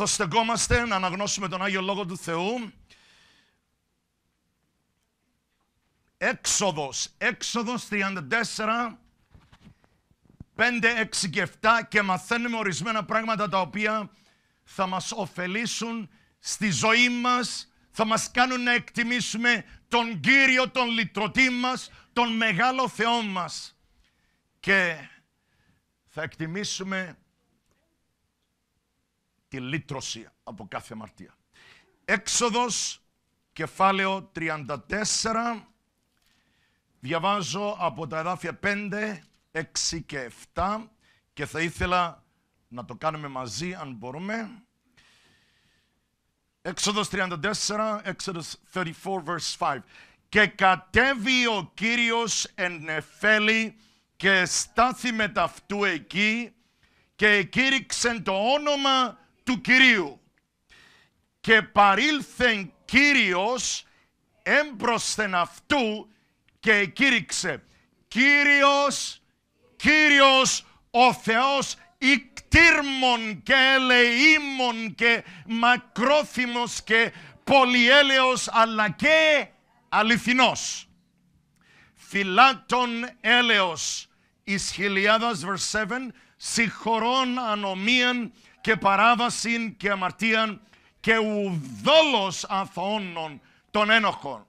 καθώς στεγόμαστε να αναγνώσουμε τον Άγιο Λόγο του Θεού. Έξοδος, έξοδος 34, 5, 6 και 7 και μαθαίνουμε ορισμένα πράγματα τα οποία θα μας ωφελήσουν στη ζωή μας, θα μας κάνουν να εκτιμήσουμε τον Κύριο, τον Λυτρωτή μας, τον Μεγάλο Θεό μας. Και θα εκτιμήσουμε τη λύτρωση από κάθε αμαρτία. Έξοδος, κεφάλαιο 34, διαβάζω από τα εδάφια 5, 6 και 7 και θα ήθελα να το κάνουμε μαζί αν μπορούμε. Έξοδος 34, έξοδος 34, verse 5. «Και κατέβει ο Κύριος εν Νεφέλη και στάθη με ταυτού εφέλη και σταθη με ταυτου εκει και κήρυξε το όνομα του Κυρίου. Και παρήλθεν Κύριος έμπροσθεν αυτού και κήρυξε Κύριος, Κύριος ο Θεός ικτήρμον και ελεήμων και μακρόθυμος και πολυέλεος αλλά και αληθινός. Φιλάτων έλεος εις χιλιάδας verse 7 συγχωρών ανομίαν και παράβασιν και αμαρτίαν και ουδόλος αθώνων των ένοχων.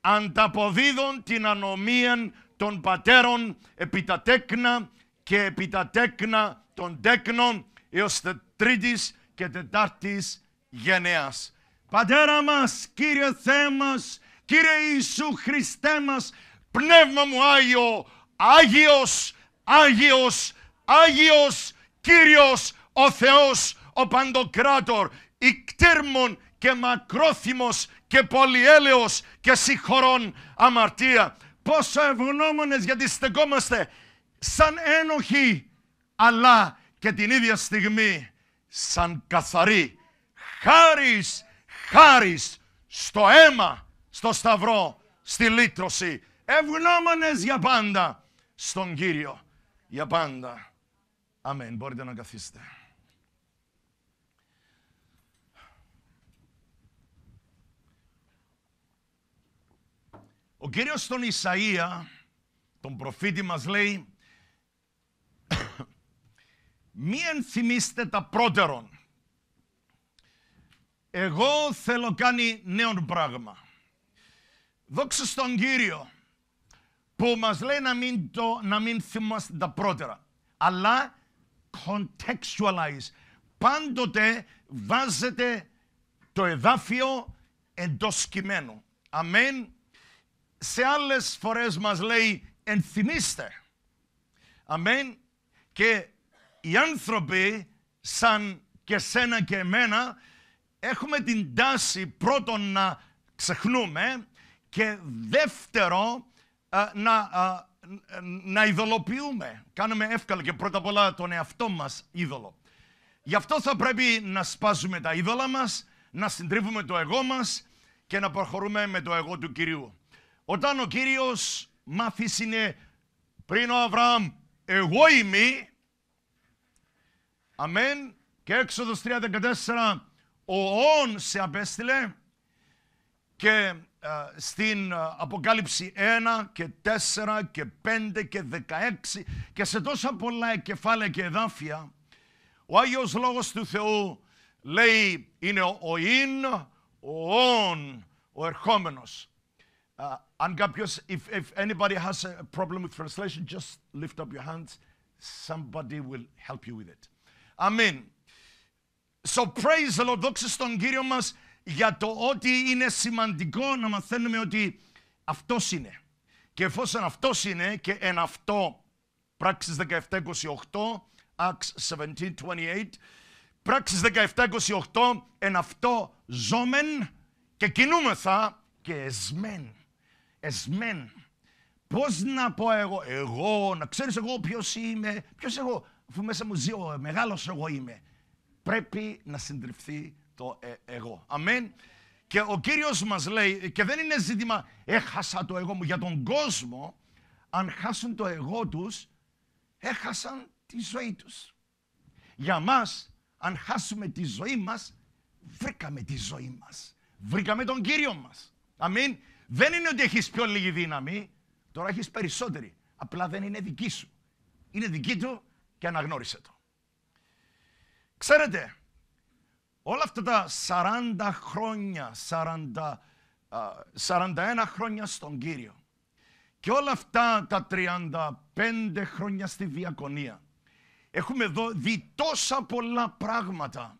Ανταποδίδων την ανομία των πατέρων επί τα τέκνα και επί τα τέκνα των τέκνων έως τρίτης και τετάρτης γένεας. Πατέρα μας, Κύριε Θεέ μας, Κύριε Ιησού Χριστέ μας, Πνεύμα μου Άγιο, Άγιος, Άγιος, Άγιος, Κύριος, ο Θεός, ο Παντοκράτορ, ικτέρμων και μακρόθυμος και πολυέλεος και συγχωρών αμαρτία. Πόσο ευγνωμονε γιατί στεκόμαστε σαν ένοχοι, αλλά και την ίδια στιγμή σαν καθαροί. Χάρις, χάρις στο αίμα, στο σταυρό, στη λύτρωση. Ευγνώμονες για πάντα στον Κύριο. Για πάντα. Αμήν. Μπορείτε να καθίσετε. Ο Κύριος τον Ισαΐα, τον προφήτη μας λέει «Μη ενθυμίστε τα πρώτερον. Εγώ θέλω κάνει νέον πράγμα». Δόξα στον Κύριο που μας λέει να μην, το, να μην θυμάστε τα πρώτερα. Αλλά contextualize. Πάντοτε βάζετε το εδάφιο εντός κειμένου. Αμέν σε άλλες φορές μας λέει ενθυμίστε. Αμέν. Και οι άνθρωποι σαν και σένα και εμένα έχουμε την τάση πρώτον να ξεχνούμε και δεύτερο να, να ειδωλοποιούμε. Κάνουμε εύκολα και πρώτα απ' όλα τον εαυτό μας είδωλο. Γι' αυτό θα πρέπει να σπάζουμε τα είδωλα μας, να συντρίβουμε το εγώ μας και να προχωρούμε με το εγώ του Κυρίου. Όταν ο Κύριος μ' πριν ο Αβραάμ, εγώ είμαι, αμέν, και έξοδος 3.14, ο «ον» σε απέστειλε και ε, στην ε, Αποκάλυψη 1 και 4 και 5 και 16 και σε τόσα πολλά κεφάλαια και εδάφια, ο Άγιος Λόγος του Θεού λέει είναι ο Ιν, ο «ον», ο ερχόμενος. Uh, αν κάποιο, if, if anybody has a problem with translation, just lift up your hands. Somebody will help you with it. Amen. So praise the Lord. Δόξα στον Κύριο μας για το ότι είναι σημαντικό να μαθαίνουμε ότι αυτός είναι. Και εφόσον αυτός είναι και εν αυτό, πράξεις 17-28, Acts 17-28, πράξεις 17-28, εν αυτό ζώμεν και κινούμεθα και εσμέν εσμέν. Πώς να πω εγώ, εγώ, να ξέρεις εγώ ποιος είμαι, ποιος εγώ, αφού μέσα μου ζει ο μεγάλος εγώ είμαι. Πρέπει να συντριφθεί το ε, εγώ. Αμέν. Και ο Κύριος μας λέει, και δεν είναι ζήτημα έχασα το εγώ μου για τον κόσμο, αν χάσουν το εγώ τους, έχασαν τη ζωή τους. Για μας, αν χάσουμε τη ζωή μας, βρήκαμε τη ζωή μας. Βρήκαμε τον Κύριο μας. Αμήν. Δεν είναι ότι έχεις πιο λίγη δύναμη, τώρα έχεις περισσότερη. Απλά δεν είναι δική σου. Είναι δική του και αναγνώρισε το. Ξέρετε, όλα αυτά τα 40 χρόνια, 40, 41 χρόνια στον Κύριο και όλα αυτά τα 35 χρόνια στη διακονία έχουμε εδώ δει τόσα πολλά πράγματα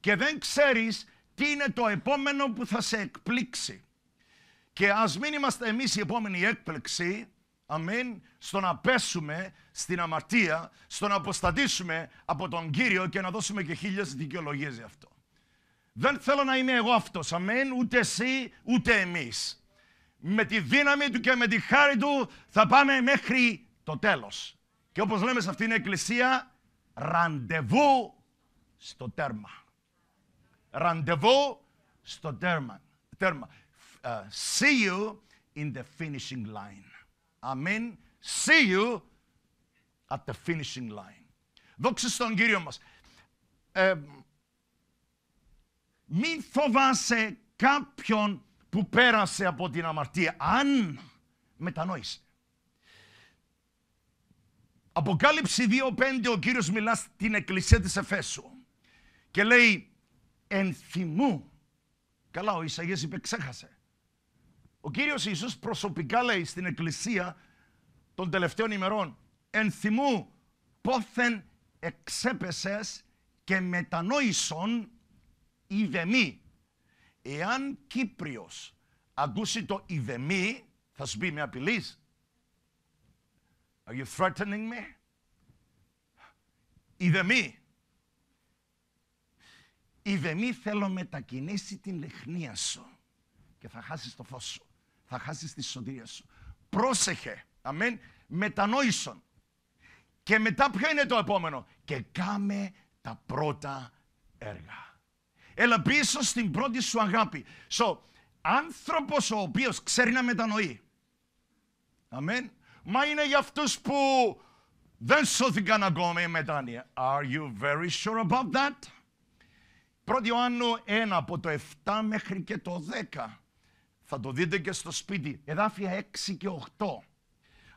και δεν ξέρεις τι είναι το επόμενο που θα σε εκπλήξει. Και ας μην είμαστε εμείς η επόμενη έκπληξη, αμήν, στο να πέσουμε στην αμαρτία, στο να αποστατήσουμε από τον Κύριο και να δώσουμε και χίλιες δικαιολογίες γι' αυτό. Δεν θέλω να είμαι εγώ αυτός, αμήν, ούτε εσύ, ούτε εμείς. Με τη δύναμη του και με τη χάρη του θα πάμε μέχρι το τέλος. Και όπως λέμε σε αυτήν την εκκλησία, ραντεβού στο τέρμα. Ραντεβού στο τέρμα. Uh, see you in the finishing line. amen. See you at the finishing line. Δόξα στον Κύριο μας. Ε, μην φοβάσαι κάποιον που πέρασε από την αμαρτία, αν μετανόησε. Αποκάλυψη 2.5 ο Κύριος μιλά στην εκκλησία της Εφέσου και λέει «Ενθυμού». Καλά ο Ισαγιές είπε «Ξέχασε». Ο Κύριος Ιησούς προσωπικά λέει στην Εκκλησία των τελευταίων ημερών «Εν θυμού πόθεν εξέπεσες και μετανόησον ιδεμή». Εάν Κύπριος ακούσει το ιδεμή, θα σου πει με απειλής. Are you threatening me? Ιδεμή. Ιδεμή θέλω μετακινήσει την λεχνία σου και θα χάσεις το φως σου θα χάσεις τη σωτηρία σου. Πρόσεχε, αμέν, μετανόησον. Και μετά ποιο είναι το επόμενο. Και κάμε τα πρώτα έργα. Έλα πίσω στην πρώτη σου αγάπη. So, άνθρωπος ο οποίος ξέρει να μετανοεί. Αμέν. Μα είναι για αυτούς που δεν σώθηκαν ακόμα η μετάνοια. Are you very sure about that? Πρώτη Ιωάννου 1 από το 7 μέχρι και το 10. Θα το δείτε και στο σπίτι. Εδάφια 6 και 8.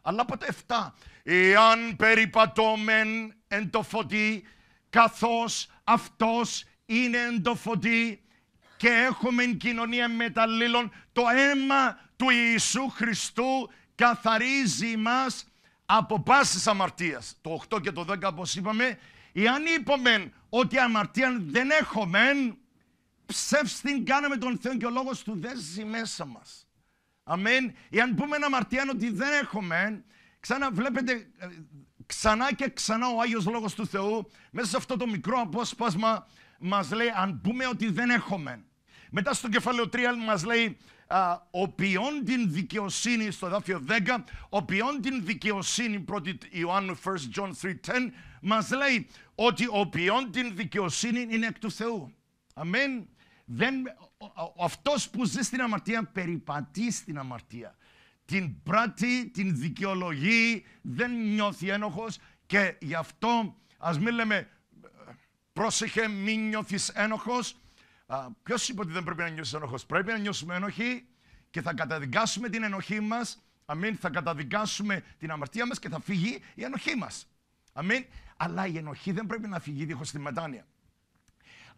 Αλλά από τα 7. Εάν περιπατώμεν εν το φωτί, καθώς αυτός είναι εν το φωτί και έχουμε κοινωνία με τα λίλων, το αίμα του Ιησού Χριστού καθαρίζει μας από πάσης αμαρτίας. Το 8 και το 10 όπως είπαμε, εάν είπαμε ότι αμαρτία δεν έχουμε, ψεύστην κάναμε τον Θεό και ο λόγος του δεν ζει μέσα μας. Αμήν. Εάν πούμε ένα αμαρτία ότι δεν έχουμε, ξανά βλέπετε ε, ξανά και ξανά ο Άγιος Λόγος του Θεού μέσα σε αυτό το μικρό απόσπασμα μας λέει αν πούμε ότι δεν έχουμε. Μετά στο κεφάλαιο 3 μας λέει ο ποιόν την δικαιοσύνη» στο δάφιο 10 ο ποιόν την δικαιοσύνη» 1 Ιωάννου 1 John 3.10 μας λέει ότι ο ποιόν την δικαιοσύνη είναι εκ του Θεού». Αμήν. Δεν, αυτός που ζει στην αμαρτία περιπατεί στην αμαρτία. Την πράττει, την δικαιολογεί, δεν νιώθει ένοχος και γι' αυτό ας μην λέμε ε, πρόσεχε μην νιώθεις ένοχος. Α, ποιος είπε ότι δεν πρέπει να νιώσεις ένοχος. Πρέπει να νιώσουμε ένοχοι και θα καταδικάσουμε την ενοχή μας. Αμήν, θα καταδικάσουμε την αμαρτία μας και θα φύγει η ενοχή μας. Αλλά η ενοχή δεν πρέπει να φύγει δίχως τη μετάνοια.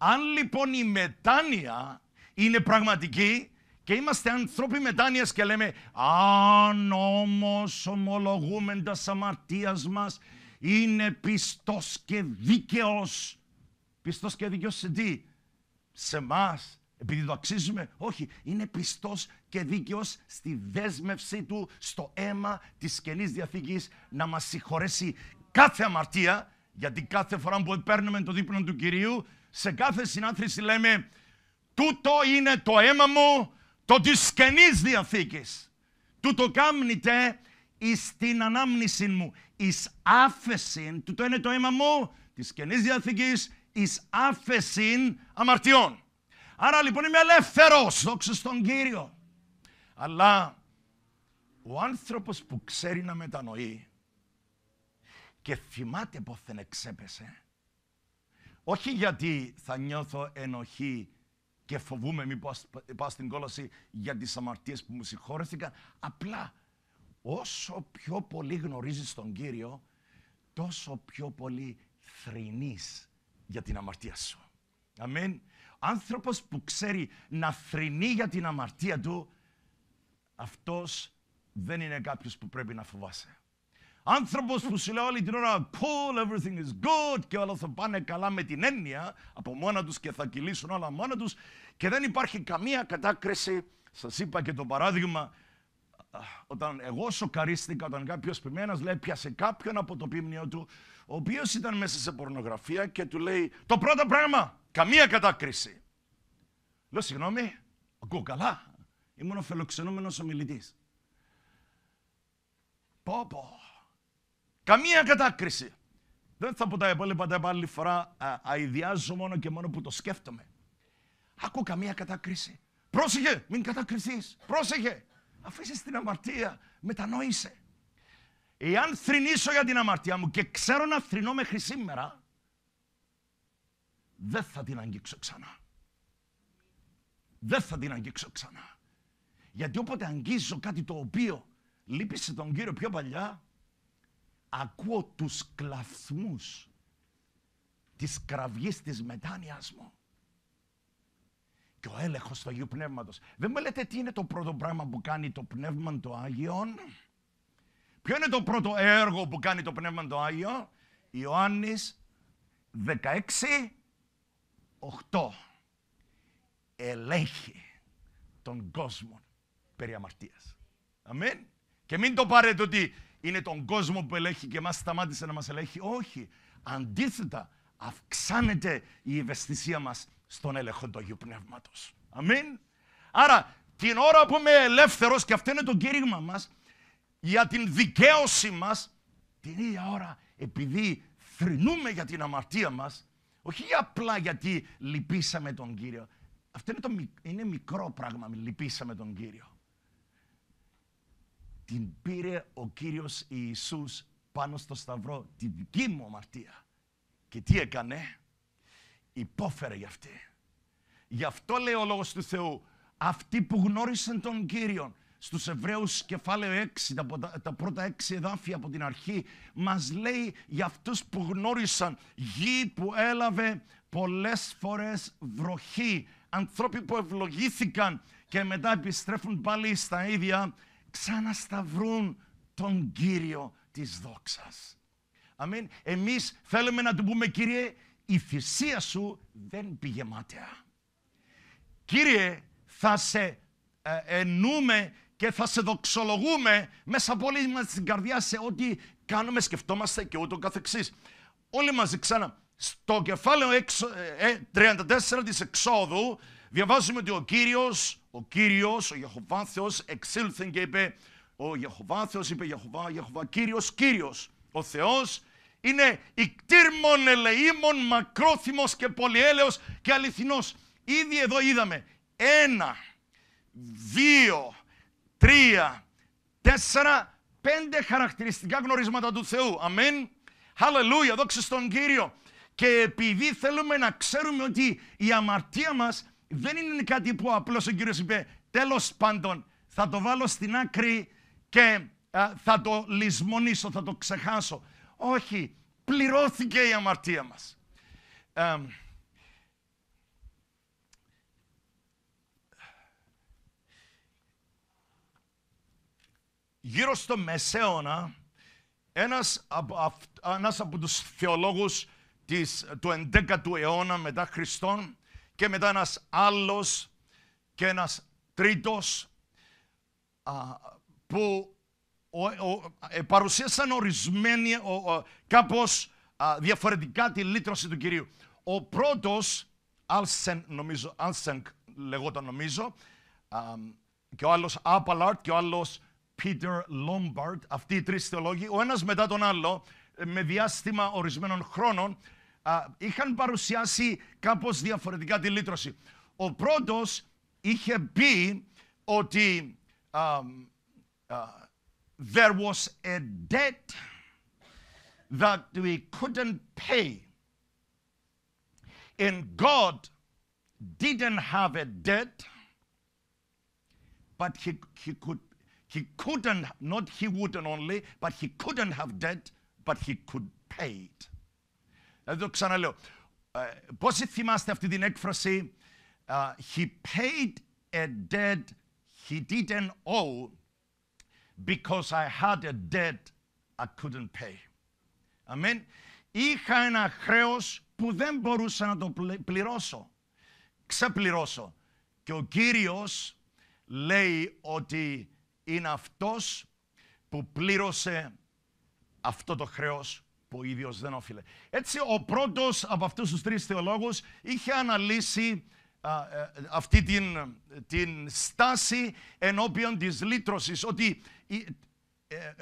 Αν λοιπόν η μετάνοια είναι πραγματική και είμαστε άνθρωποι μετάνοιας και λέμε «Αν όμως ομολογούμε τα αμαρτίας μας, είναι πιστός και δίκαιος». Πιστός και δίκαιος σε τι, σε εμά, επειδή το αξίζουμε. Όχι, είναι πιστός και δίκαιος στη δέσμευσή του, στο αίμα της Καινής Διαθήκης, να μας συγχωρέσει κάθε αμαρτία, γιατί κάθε φορά που παίρνουμε το δείπνο του Κυρίου, σε κάθε συνάνθρωση λέμε «Τούτο είναι το αίμα μου, το της Καινής Διαθήκης. Τούτο κάμνητε εις την ανάμνηση μου, εις άφεσιν, τούτο είναι το αίμα μου, της Καινής Διαθήκης, εις άφεσιν αμαρτιών». Άρα λοιπόν είμαι ελεύθερος, δόξα στον Κύριο. Αλλά ο άνθρωπος που ξέρει να μετανοεί και θυμάται δεν εξέπεσε, όχι γιατί θα νιώθω ενοχή και φοβούμαι μήπως πάω στην κόλαση για τις αμαρτίες που μου συγχώρεθηκαν. Απλά όσο πιο πολύ γνωρίζεις τον Κύριο, τόσο πιο πολύ θρηνείς για την αμαρτία σου. Αμήν. Άνθρωπος που ξέρει να θρηνεί για την αμαρτία του, αυτός δεν είναι κάποιος που πρέπει να φοβάσαι άνθρωπος που σου λέει όλη την ώρα cool, everything is good και όλα θα πάνε καλά με την έννοια από μόνα τους και θα κυλήσουν όλα μόνα τους και δεν υπάρχει καμία κατάκριση. Σας είπα και το παράδειγμα όταν εγώ σοκαρίστηκα όταν κάποιος πειμένα λέει πιάσε κάποιον από το πίμνιο του ο οποίος ήταν μέσα σε πορνογραφία και του λέει το πρώτο πράγμα, καμία κατάκριση. Λέω συγγνώμη, ακούω καλά, ήμουν ο φιλοξενούμενος ομιλητής. Πω πω, Καμία κατάκριση. Δεν θα πω τα υπόλοιπα τα άλλη φορά. Α, αειδιάζω μόνο και μόνο που το σκέφτομαι. Άκου καμία κατάκριση. Πρόσεχε, μην κατάκρισεις. Πρόσεχε. Αφήσει την αμαρτία. Μετανόησε. Εάν θρυνήσω για την αμαρτία μου και ξέρω να θρυνώ μέχρι σήμερα, δεν θα την αγγίξω ξανά. Δεν θα την αγγίξω ξανά. Γιατί όποτε αγγίζω κάτι το οποίο λύπησε τον Κύριο πιο παλιά, ακούω τους κλαθμούς της κραυγής της μετάνοιας μου και ο έλεγχος του Αγίου Πνεύματος. Δεν μου λέτε τι είναι το πρώτο πράγμα που κάνει το Πνεύμα το Άγιον. Ποιο είναι το πρώτο έργο που κάνει το Πνεύμα το Άγιο. Ιωάννης 16, 8. Ελέγχει τον κόσμο περί αμαρτίας. Αμήν. Και μην το πάρετε ότι είναι τον κόσμο που ελέγχει και μας σταμάτησε να μας ελέγχει. Όχι. Αντίθετα, αυξάνεται η ευαισθησία μας στον έλεγχο του Αγίου Πνεύματος. Αμήν. Άρα, την ώρα που είμαι ελεύθερος, και αυτό είναι το κήρυγμα μας, για την δικαίωση μας, την ίδια ώρα, επειδή θρυνούμε για την αμαρτία μας, όχι απλά γιατί λυπήσαμε τον Κύριο. Αυτό είναι, το, είναι μικρό πράγμα, λυπήσαμε τον Κύριο την πήρε ο Κύριος Ιησούς πάνω στο σταυρό, τη δική μου αμαρτία. Και τι έκανε, υπόφερε γι' αυτή. Γι' αυτό λέει ο Λόγος του Θεού, αυτοί που γνώρισαν τον Κύριο, στους Εβραίους κεφάλαιο 6, τα, τα πρώτα 6 εδάφια από την αρχή, μας λέει για αυτούς που γνώρισαν γη που έλαβε πολλές φορές βροχή, ανθρώποι που ευλογήθηκαν και μετά επιστρέφουν πάλι στα ίδια ξανασταυρούν τον Κύριο της δόξας. Αμήν. Εμείς θέλουμε να του πούμε Κύριε η θυσία σου δεν πήγε μάταια. Κύριε θα σε ε, εννοούμε και θα σε δοξολογούμε μέσα από όλη μας την καρδιά σε ό,τι κάνουμε, σκεφτόμαστε και ούτω καθεξής. Όλοι μαζί ξανά. Στο κεφάλαιο 34 ε, ε, της εξόδου διαβάζουμε ότι ο Κύριος ο Κύριος, ο Ιεχωβά εξήλθεν και είπε, ο Ιεχωβά είπε Ιεχωβά, Ιεχωβά Κύριος, Κύριος. Ο Θεός είναι ικτήρμον ελεήμων, μακρόθυμος και πολυέλεος και αληθινός. Ήδη εδώ είδαμε ένα, δύο, τρία, τέσσερα, πέντε χαρακτηριστικά γνωρίσματα του Θεού. Αμήν. Χαλελούια, δόξα στον Κύριο. Και επειδή θέλουμε να ξέρουμε ότι η αμαρτία μας δεν είναι κάτι που απλώς ο Κύριος είπε τέλος πάντων θα το βάλω στην άκρη και θα το λησμονήσω, θα το ξεχάσω. Όχι, πληρώθηκε η αμαρτία μας. γύρω στο Μεσαίωνα, ένας από, ένας από τους θεολόγους της, του 11ου αιώνα μετά Χριστόν, και μετά ένας άλλος και ένας τρίτος που ο, ο, ε, παρουσίασαν ορισμένοι ο, κάπως α, διαφορετικά τη λύτρωση του Κυρίου. Ο πρώτος, Άλσεν νομίζω, λεγόταν νομίζω, και ο άλλος Απαλάρτ και ο άλλος Πίτερ Λόμπαρτ, αυτοί οι τρεις θεολόγοι, ο ένας μετά τον άλλο, ε, με διάστημα ορισμένων χρόνων, α, είχαν παρουσιάσει κάπως διαφορετικά τη λύτρωση. Ο πρώτος είχε πει ότι α, there was a debt that we couldn't pay. And God didn't have a debt, but he, he could he couldn't not he wouldn't only, but he couldn't have debt, but he could pay it. Ε, δηλαδή το ξαναλέω. Ε, πόσοι θυμάστε αυτή την έκφραση uh, «He paid a debt he didn't owe because I had a debt I couldn't pay». Αμήν. Είχα ένα χρέος που δεν μπορούσα να το πληρώσω. Ξεπληρώσω. Και ο Κύριος λέει ότι είναι αυτός που πλήρωσε αυτό το χρέος που ο ίδιος δεν όφιλε. Έτσι, ο πρώτος από αυτούς τους τρεις θεολόγους είχε αναλύσει ε, αυτή την, την στάση ενώπιον της λύτρωσης, ότι ε, ε,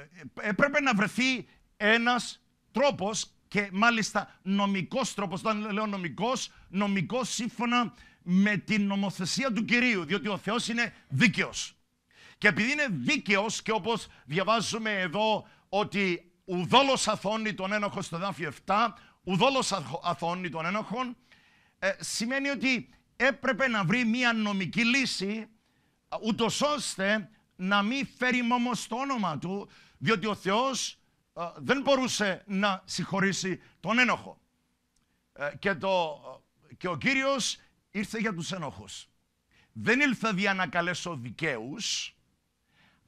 έπρεπε να βρεθεί ένας τρόπος και μάλιστα νομικός τρόπος, όταν λέω νομικός, νομικός σύμφωνα με την νομοθεσία του Κυρίου, διότι ο Θεός είναι δίκαιος. Και επειδή είναι δίκαιος και όπως διαβάζουμε εδώ ότι Ουδόλο αθώνει τον ένοχο στο δάφιο 7, ουδόλο αθώνει τον ένοχο, ε, σημαίνει ότι έπρεπε να βρει μία νομική λύση, ούτως ώστε να μην φέρει μόνο το όνομα του, διότι ο Θεός ε, δεν μπορούσε να συγχωρήσει τον ένοχο. Ε, και, το, και ο Κύριος ήρθε για τους ένοχους. Δεν ήλθε για να καλέσω δικαίους,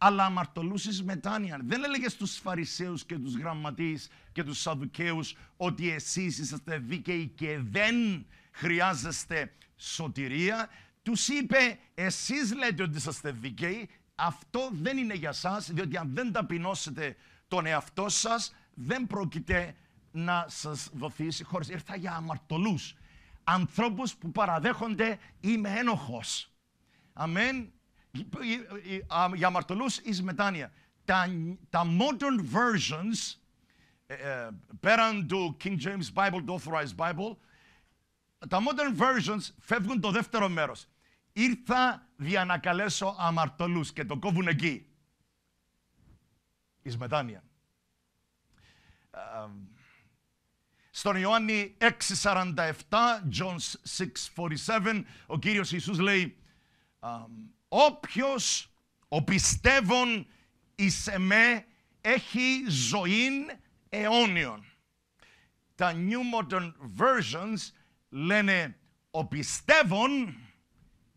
αλλά αμαρτωλούσες μετάνοια. Δεν έλεγε στους Φαρισαίους και τους Γραμματείς και τους Σαδουκαίους ότι εσείς είσαστε δίκαιοι και δεν χρειάζεστε σωτηρία. Τους είπε, εσείς λέτε ότι είσαστε δίκαιοι, αυτό δεν είναι για εσά, διότι αν δεν ταπεινώσετε τον εαυτό σας δεν πρόκειται να σας δοθεί συγχώρηση. Ήρθα για αμαρτωλούς. Ανθρώπους που παραδέχονται είμαι ένοχος. Αμέν, για αμαρτωλούς εις μετάνοια. Τα, τα modern versions, ε, ε, πέραν του King James Bible, του Authorized Bible, τα modern versions φεύγουν το δεύτερο μέρος. Ήρθα για να καλέσω αμαρτωλούς και το κόβουν εκεί. Εις μετάνοια. Στον Ιωάννη 6.47, John 6.47, ο Κύριος Ιησούς λέει Όποιος ο πιστεύων εις εμέ έχει ζωήν αιώνιον. Τα New Modern Versions λένε ο πιστεύων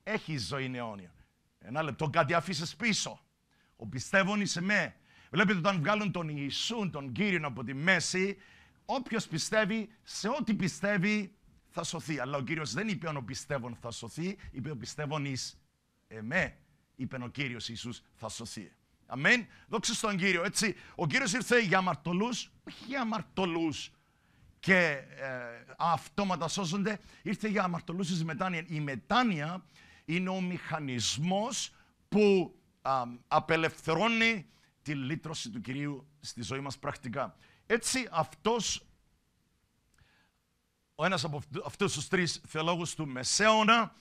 έχει ζωήν αιώνιον. Ένα λεπτό κάτι αφήσεις πίσω. Ο πιστεύων εις εμέ. Βλέπετε όταν βγάλουν τον Ιησούν, τον Κύριο από τη μέση, όποιος πιστεύει, σε ό,τι πιστεύει θα σωθεί. Αλλά ο Κύριος δεν είπε αν ο πιστεύων θα σωθεί, είπε ο πιστεύων εις εμέ, είπε ο κύριος Ιησούς, θα σωθεί. Αμήν. Δόξα στον Κύριο. Έτσι, ο Κύριος ήρθε για αμαρτωλούς, όχι για αμαρτωλούς και ε, αυτόματα σώζονται. Ήρθε για αμαρτωλούς της μετάνοια. Η μετάνοια είναι ο μηχανισμός που απελευθερώνει τη λύτρωση του Κυρίου στη ζωή μας πρακτικά. Έτσι αυτός, ο ένας από αυτούς τους τρεις θεολόγους του Μεσαίωνα,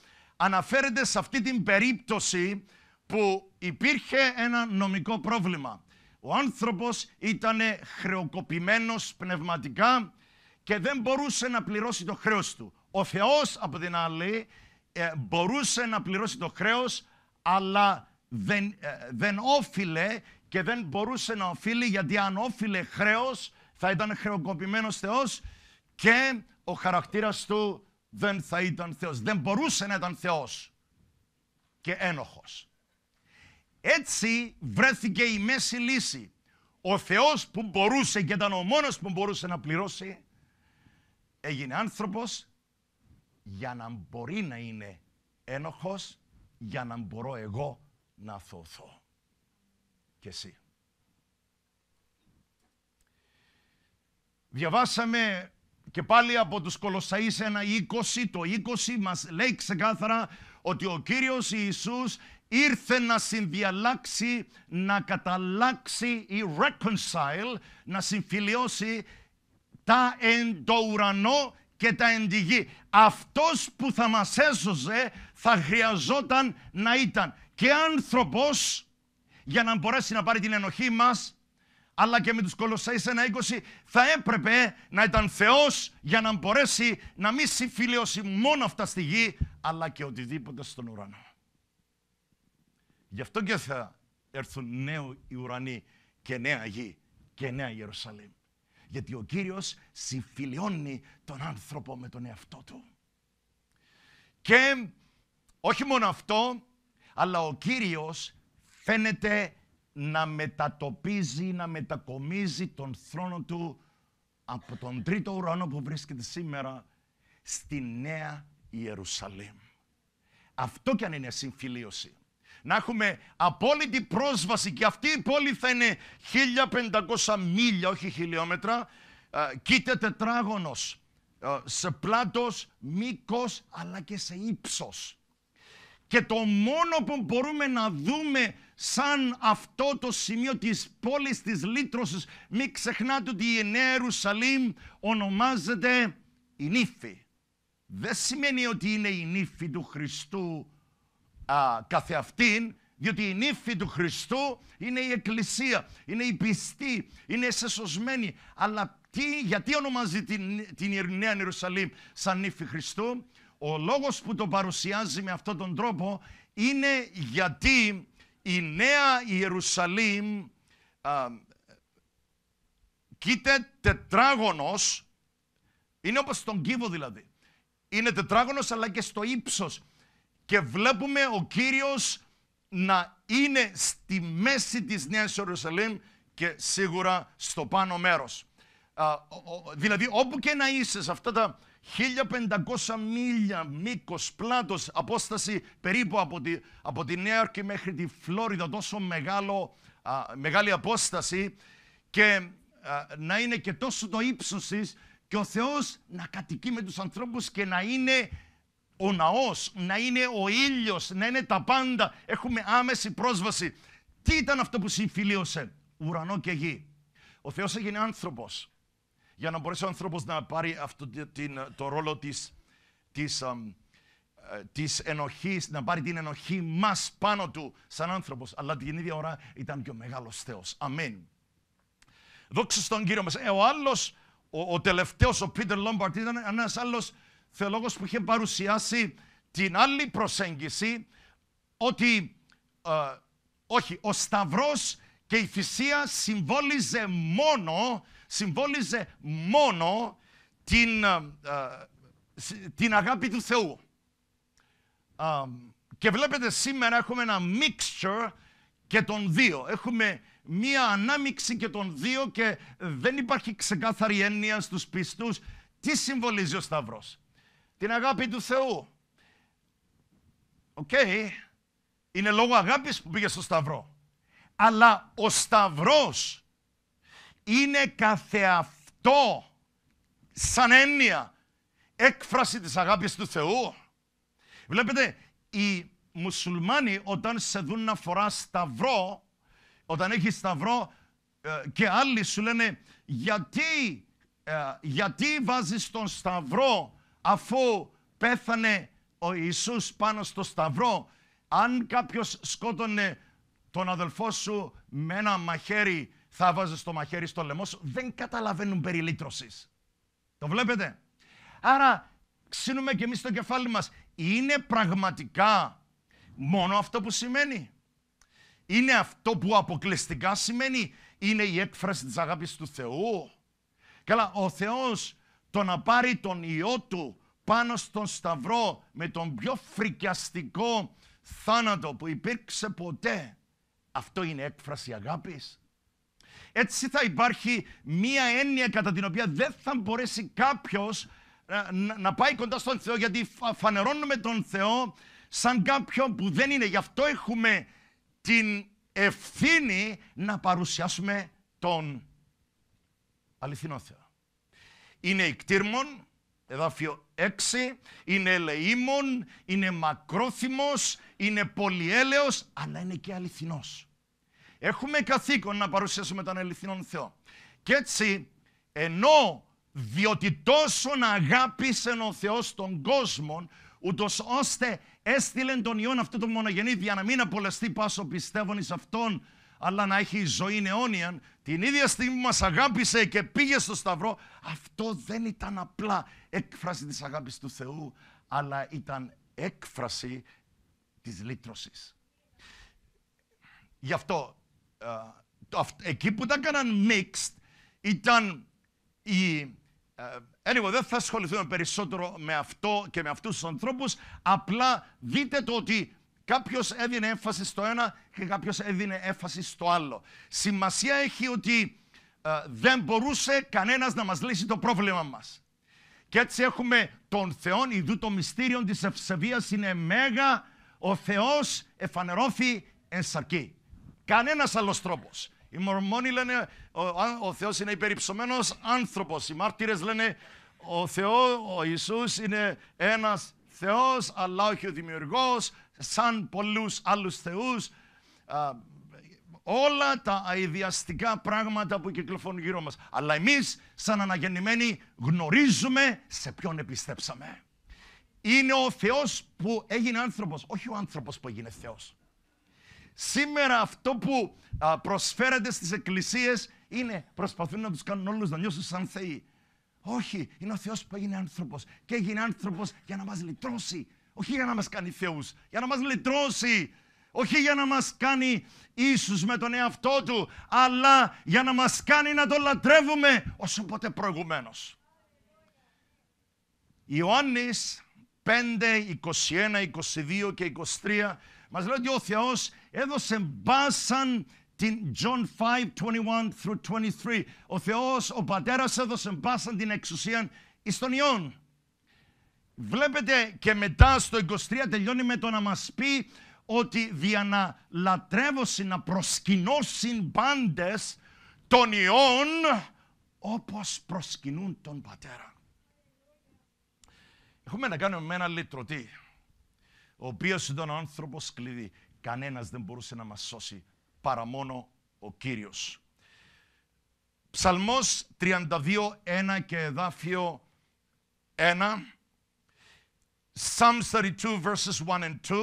αναφέρεται σε αυτή την περίπτωση που υπήρχε ένα νομικό πρόβλημα. Ο άνθρωπος ήταν χρεοκοπημένος πνευματικά και δεν μπορούσε να πληρώσει το χρέος του. Ο Θεός, από την άλλη, ε, μπορούσε να πληρώσει το χρέος, αλλά δεν, ε, δεν όφιλε και δεν μπορούσε να οφείλει, γιατί αν όφιλε χρέος, θα ήταν χρεοκοπημένος Θεός και ο χαρακτήρας του δεν θα ήταν Θεός. Δεν μπορούσε να ήταν Θεός και ένοχος. Έτσι βρέθηκε η μέση λύση. Ο Θεός που μπορούσε και ήταν ο μόνος που μπορούσε να πληρώσει, έγινε άνθρωπος για να μπορεί να είναι ένοχος, για να μπορώ εγώ να θωθώ. Και εσύ. Διαβάσαμε και πάλι από τους Κολοσσαείς 1.20, το 20 μας λέει ξεκάθαρα ότι ο Κύριος Ιησούς ήρθε να συνδιαλάξει, να καταλάξει ή reconcile, να συμφιλιώσει τα εν το ουρανό και τα εν τη γη. Αυτός που θα μας έσωσε θα χρειαζόταν να ήταν και άνθρωπος για να μπορέσει να πάρει την ενοχή μας αλλά και με τους Κολοσσάης 1.20 θα έπρεπε να ήταν Θεός για να μπορέσει να μην συμφιλειώσει μόνο αυτά στη γη, αλλά και οτιδήποτε στον ουρανό. Γι' αυτό και θα έρθουν νέοι ουρανοί και νέα γη και νέα Ιερουσαλήμ. Γιατί ο Κύριος συμφιλειώνει τον άνθρωπο με τον εαυτό του. Και όχι μόνο αυτό, αλλά ο Κύριος φαίνεται να μετατοπίζει, να μετακομίζει τον θρόνο του από τον τρίτο ουρανό που βρίσκεται σήμερα στη Νέα Ιερουσαλήμ. Αυτό κι αν είναι συμφιλίωση. Να έχουμε απόλυτη πρόσβαση και αυτή η πόλη θα είναι 1500 μίλια, όχι χιλιόμετρα, κοίτα τετράγωνος, σε πλάτος, μήκος αλλά και σε ύψος. Και το μόνο που μπορούμε να δούμε σαν αυτό το σημείο της πόλης της Λύτρωσης, μην ξεχνάτε ότι η Ιερουσαλήμ ονομάζεται η νύφη. Δεν σημαίνει ότι είναι η νύφη του Χριστού α, καθεαυτήν, διότι η νύφη του Χριστού είναι η εκκλησία, είναι η πιστή, είναι σεσωσμένη. Αλλά τι, γιατί ονομάζει την, την Νέα Ιερουσαλήμ σαν νύφη Χριστού, ο λόγος που το παρουσιάζει με αυτόν τον τρόπο είναι γιατί η Νέα Ιερουσαλήμ α, κοίται τετράγωνος, είναι όπως στον κύβο δηλαδή. Είναι τετράγωνος αλλά και στο ύψος. Και βλέπουμε ο Κύριος να είναι στη μέση της Νέας Ιερουσαλήμ και σίγουρα στο πάνω μέρος. δηλαδή όπου και να είσαι σε αυτά τα 1500 μίλια μήκος, πλάτος, απόσταση περίπου από τη, από τη Νέα Υόρκη μέχρι τη Φλόριδα, τόσο μεγάλο, μεγάλη απόσταση και να είναι και τόσο το ύψος της και ο Θεός να κατοικεί με τους ανθρώπους και να είναι ο ναός, να είναι ο ήλιος, να είναι τα πάντα. Έχουμε άμεση πρόσβαση. Τι ήταν αυτό που συμφιλίωσε ουρανό και γη. Ο Θεός έγινε άνθρωπος για να μπορέσει ο άνθρωπος να πάρει αυτό, την, το ρόλο της, της, ε, της ενοχής, να πάρει την ενοχή μας πάνω του σαν άνθρωπος, αλλά την ίδια ώρα ήταν και ο μεγάλος Θεός. Αμήν. Δόξα στον Κύριο μας. Ε, ο άλλος, ο, ο τελευταίος, ο Πίτερ Λόμπαρτ, ήταν ένας άλλος θεολόγος που είχε παρουσιάσει την άλλη προσέγγιση ότι ε, όχι, ο Σταυρός και η θυσία συμβόλιζε μόνο συμβόλιζε μόνο την, ε, ε, την αγάπη του Θεού. Ε, και βλέπετε σήμερα έχουμε ένα mixture και των δύο. Έχουμε μία ανάμιξη και των δύο και δεν υπάρχει ξεκάθαρη έννοια στους πιστούς τι συμβολίζει ο Σταυρός. Την αγάπη του Θεού. Οκ. Okay. Είναι λόγω αγάπης που πήγε στο Σταυρό. Αλλά ο Σταυρός είναι καθεαυτό σαν έννοια έκφραση της αγάπης του Θεού. Βλέπετε, οι μουσουλμάνοι όταν σε δουν να φορά σταυρό, όταν έχεις σταυρό ε, και άλλοι σου λένε γιατί, ε, γιατί βάζεις τον σταυρό αφού πέθανε ο Ιησούς πάνω στο σταυρό. Αν κάποιος σκότωνε τον αδελφό σου με ένα μαχαίρι θα βάζεις το μαχαίρι στο λαιμό σου, δεν καταλαβαίνουν περί λύτρωσης. Το βλέπετε. Άρα ξύνουμε και εμείς το κεφάλι μας. Είναι πραγματικά μόνο αυτό που σημαίνει. Είναι αυτό που αποκλειστικά σημαίνει. Είναι η έκφραση της αγάπης του Θεού. Καλά, ο Θεός το να πάρει τον ιό Του πάνω στον Σταυρό με τον πιο φρικιαστικό θάνατο που υπήρξε ποτέ. Αυτό είναι έκφραση αγάπης. Έτσι θα υπάρχει μία έννοια κατά την οποία δεν θα μπορέσει κάποιος ε, να, πάει κοντά στον Θεό, γιατί φανερώνουμε τον Θεό σαν κάποιον που δεν είναι. Γι' αυτό έχουμε την ευθύνη να παρουσιάσουμε τον αληθινό Θεό. Είναι ικτήρμον, εδάφιο 6, είναι ελεήμων, είναι μακρόθυμος, είναι πολυέλεος, αλλά είναι και αληθινός. Έχουμε καθήκον να παρουσιάσουμε τον αληθινόν Θεό. Και έτσι, ενώ διότι τόσο να αγάπησε ο Θεός τον κόσμο, ούτως ώστε έστειλε τον Υιόν αυτό το μονογενή για να μην απολεστεί πάσο πιστεύων εις Αυτόν, αλλά να έχει ζωή αιώνια, την ίδια στιγμή που μας αγάπησε και πήγε στο Σταυρό, αυτό δεν ήταν απλά έκφραση της αγάπης του Θεού, αλλά ήταν έκφραση της λύτρωσης. Γι' αυτό ε, εκεί που τα έκαναν mixed ήταν η... Ε, anyway, δεν θα ασχοληθούμε περισσότερο με αυτό και με αυτούς τους ανθρώπους. Απλά δείτε το ότι κάποιος έδινε έμφαση στο ένα και κάποιος έδινε έμφαση στο άλλο. Σημασία έχει ότι ε, δεν μπορούσε κανένας να μας λύσει το πρόβλημα μας. Και έτσι έχουμε τον Θεό ιδού το μυστήριο της ευσεβίας είναι μέγα, ο Θεός εφανερώθη εν σαρκή. Κανένας άλλος τρόπος. Οι Μορμόνοι λένε ο, ο Θεός είναι υπερυψωμένος άνθρωπος. Οι μάρτυρες λένε ο Θεό, ο Ιησούς είναι ένας Θεός, αλλά όχι ο δημιουργός, σαν πολλούς άλλους θεούς. Όλα τα αειδιαστικά πράγματα που κυκλοφορούν γύρω μας. Αλλά εμείς, σαν αναγεννημένοι, γνωρίζουμε σε ποιον επιστέψαμε. Είναι ο Θεός που έγινε άνθρωπος, όχι ο άνθρωπος που έγινε Θεός. Σήμερα αυτό που α, προσφέρεται στις εκκλησίες είναι προσπαθούν να τους κάνουν όλους να νιώσουν σαν θεοί. Όχι, είναι ο Θεός που έγινε άνθρωπος και έγινε άνθρωπος για να μας λυτρώσει. Όχι για να μας κάνει θεούς, για να μας λυτρώσει. Όχι για να μας κάνει Ιησούς με τον εαυτό του, αλλά για να μας κάνει να τον λατρεύουμε όσο ποτέ προηγουμένως. Ιωάννης 5, 21, 22 και 23 Μας λέει ότι ο Θεός έδωσε μπάσαν την John 5, 21 through 23. Ο Θεός ο Πατέρας έδωσε μπάσαν την εξουσία εις τον Βλέπετε και μετά στο 23 τελειώνει με το να μας πει ότι δια να λατρεύωσιν, να προσκυνώσιν πάντες τον Υιόν όπως προσκυνούν τον Πατέρα. Έχουμε να κάνουμε με ένα λυτρωτή ο οποίος ήταν ο άνθρωπος κλειδί. Κανένας δεν μπορούσε να μας σώσει παρά μόνο ο κύριος. Ψάλμό 32, 1 και εδάφιο 1. Psalms 32, verses 1 and 2.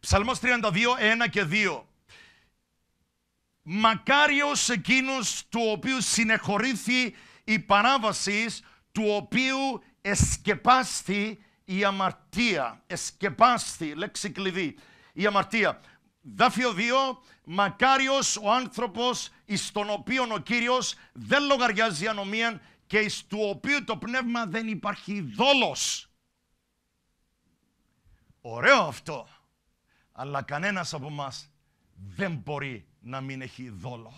Ψαλμός 32, 1 και 2. Μακάριος εκείνος του οποίου συνεχωρήθη η παράβασης του οποίου εσκεπάστη η αμαρτία. Εσκεπάστη, λέξη κλειδί, η αμαρτία. Δάφιο 2, μακάριος ο άνθρωπος εις τον οποίον ο Κύριος δεν λογαριάζει ανομίαν και εις του οποίου το πνεύμα δεν υπάρχει δόλος. Ωραίο αυτό. Αλλά κανένας από μας δεν μπορεί να μην έχει δόλο.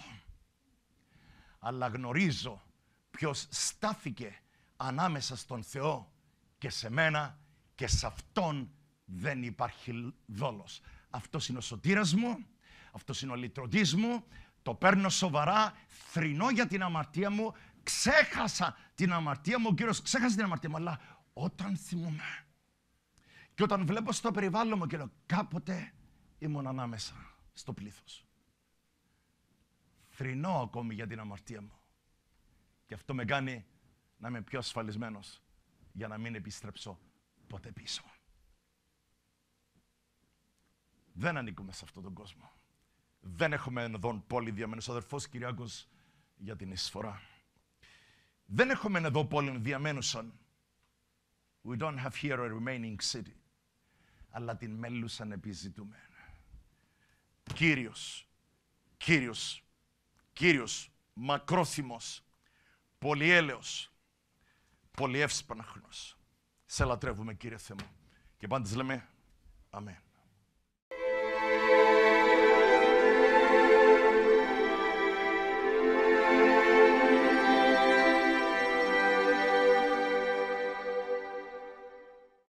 Αλλά γνωρίζω ποιος στάθηκε ανάμεσα στον Θεό και σε μένα και σε Αυτόν δεν υπάρχει δόλος. Αυτός είναι ο σωτήρας μου, αυτός είναι ο λυτρωτής μου, το παίρνω σοβαρά, θρηνώ για την αμαρτία μου, ξέχασα την αμαρτία μου, ο Κύριος ξέχασε την αμαρτία μου, αλλά όταν θυμούμαι και όταν βλέπω στο περιβάλλον μου και κάποτε ήμουν ανάμεσα στο πλήθος. Θρηνώ ακόμη για την αμαρτία μου. Και αυτό με κάνει να είμαι πιο ασφαλισμένος για να μην επιστρέψω ποτέ πίσω. Δεν ανήκουμε σε αυτόν τον κόσμο. Δεν έχουμε εδώ πόλη διαμένους. αδερφός Κυριάκος για την εισφορά. Δεν έχουμε εδώ πόλη διαμένουσαν. We don't have here a remaining city. Αλλά την μέλουσαν επιζητούμε. Κύριος, Κύριος, Κύριος, μακρόθυμος, πολυέλεος, Πολύ εύσπαναχνος. Σε λατρεύουμε Κύριε Θεέ μου. Και πάντα λέμε Αμήν.